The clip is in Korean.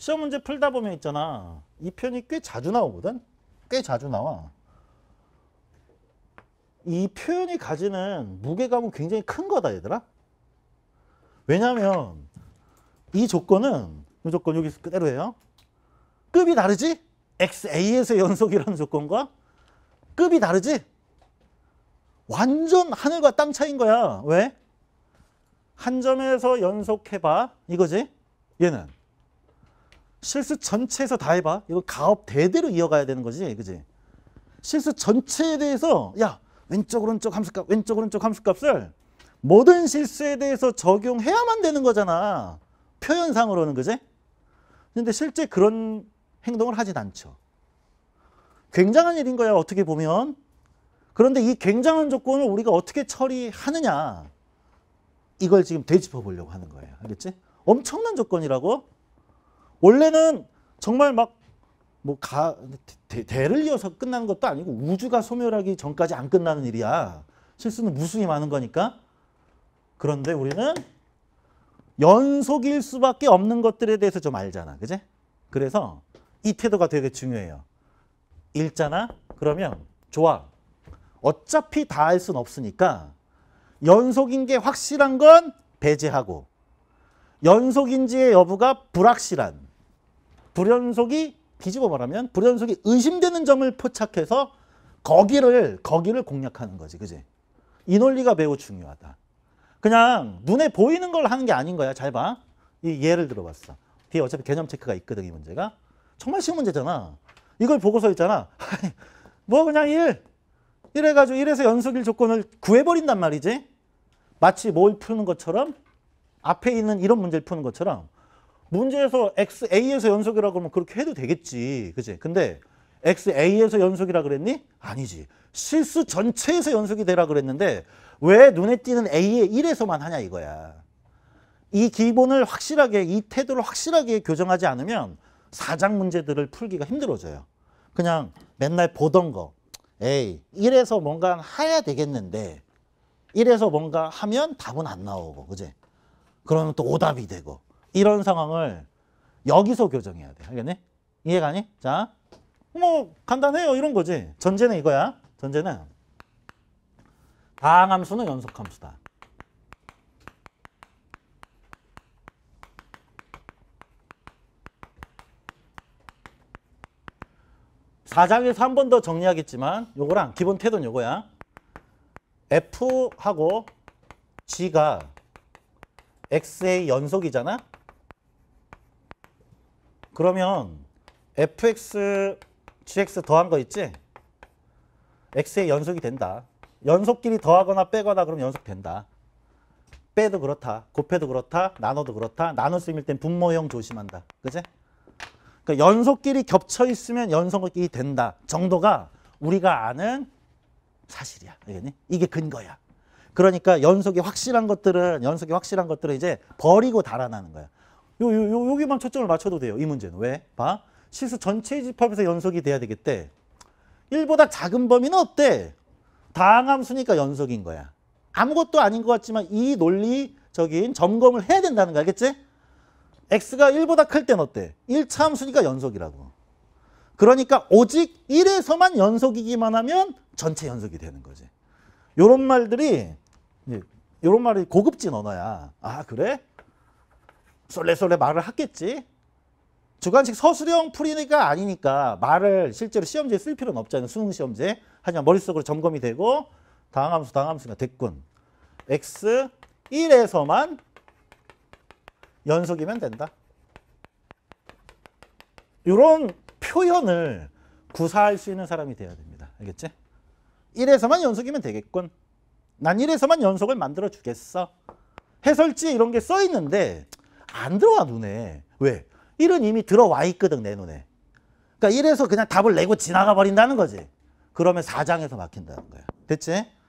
시험 문제 풀다 보면 있잖아. 이 표현이 꽤 자주 나오거든. 꽤 자주 나와. 이 표현이 가지는 무게감은 굉장히 큰 거다 얘들아. 왜냐하면 이 조건은 이 조건 여기 서 그대로 해요. 급이 다르지? XA에서 연속이라는 조건과 급이 다르지? 완전 하늘과 땅 차인 거야. 왜? 한 점에서 연속해봐. 이거지? 얘는 실수 전체에서 다 해봐. 이거 가업 대대로 이어가야 되는 거지. 그지? 실수 전체에 대해서 야 왼쪽 오른쪽 함수값 왼쪽 오른쪽 함수값을 모든 실수에 대해서 적용해야만 되는 거잖아. 표현상으로는 그지? 근데 실제 그런 행동을 하진 않죠. 굉장한 일인 거야 어떻게 보면. 그런데 이 굉장한 조건을 우리가 어떻게 처리하느냐 이걸 지금 되짚어 보려고 하는 거예요. 알겠지? 엄청난 조건이라고 원래는 정말 막 뭐 가 대를 이어서 끝나는 것도 아니고 우주가 소멸하기 전까지 안 끝나는 일이야. 실수는 무수히 많은 거니까. 그런데 우리는 연속일 수밖에 없는 것들에 대해서 좀 알잖아. 그지 그래서 이 태도가 되게 중요해요. 읽잖아? 그러면 좋아. 어차피 다 할 순 없으니까 연속인 게 확실한 건 배제하고 연속인지의 여부가 불확실한 불연속이 뒤집어 말하면 불연속이 의심되는 점을 포착해서 거기를 거기를 공략하는 거지. 그지? 이 논리가 매우 중요하다. 그냥 눈에 보이는 걸 하는 게 아닌 거야. 잘 봐. 이 예를 들어봤어. 뒤에 어차피 개념 체크가 있거든 이 문제가. 정말 쉬운 문제잖아. 이걸 보고서 있잖아. 뭐 그냥 일. 이래가지고 이래서 연속일 조건을 구해버린단 말이지. 마치 뭘 푸는 것처럼 앞에 있는 이런 문제를 푸는 것처럼 문제에서 XA에서 연속이라고 그러면 그렇게 해도 되겠지. 그지 근데 XA에서 연속이라 그랬니? 아니지. 실수 전체에서 연속이 되라 그랬는데 왜 눈에 띄는 A의 1에서만 하냐 이거야. 이 기본을 확실하게 이 태도를 확실하게 교정하지 않으면 사장 문제들을 풀기가 힘들어져요. 그냥 맨날 보던 거. 에이, 1에서 뭔가 해야 되겠는데 1에서 뭔가 하면 답은 안 나오고. 그지? 그러면 또 오답이 되고. 이런 상황을 여기서 교정해야 돼. 알겠니? 이해가니? 자, 뭐 간단해요. 이런 거지. 전제는 이거야. 전제는 다항함수는 연속함수다. 사장에서 한 번 더 정리하겠지만 요거랑 기본 태도는 요거야. F하고 G가 X의 연속이잖아. 그러면 fx, gx 더한 거 있지? x의 연속이 된다. 연속끼리 더하거나 빼거나 그럼 연속 된다. 빼도 그렇다. 곱해도 그렇다. 나눠도 그렇다. 나눗셈일 땐 분모형 조심한다. 그지? 그러니까 연속끼리 겹쳐 있으면 연속끼 된다. 정도가 우리가 아는 사실이야. 알겠니? 이게 근거야. 그러니까 연속이 확실한 것들은 연속이 확실한 것들은 이제 버리고 달아나는 거야. 요, 요, 요, 여기만 초점을 맞춰도 돼요. 이 문제는. 왜? 봐. 실수 전체 집합에서 연속이 돼야 되겠대. 1보다 작은 범위는 어때? 다함수니까 연속인 거야. 아무것도 아닌 것 같지만 이 논리적인 점검을 해야 된다는 거 알겠지? x가 1보다 클 때는 어때? 1차 함수니까 연속이라고. 그러니까 오직 1에서만 연속이기만 하면 전체 연속이 되는 거지. 요런 말들이 이런 말이 고급진 언어야. 아 그래? 솔래솔래 말을 하겠지 주관식 서술형 풀이니까 아니니까 말을 실제로 시험지에 쓸 필요는 없잖아요. 수능 시험지에. 하지만 머릿속으로 점검이 되고 당함수 당함수가 됐군. x 1에서만 연속이면 된다. 이런 표현을 구사할 수 있는 사람이 돼야 됩니다. 알겠지? 1에서만 연속이면 되겠군. 난 1에서만 연속을 만들어 주겠어. 해설지 이런 게 써 있는데 안 들어와 눈에. 왜? 일은 이미 들어와 있거든 내 눈에. 그러니까 이래서 그냥 답을 내고 지나가 버린다는 거지. 그러면 사장에서 막힌다는 거야. 됐지?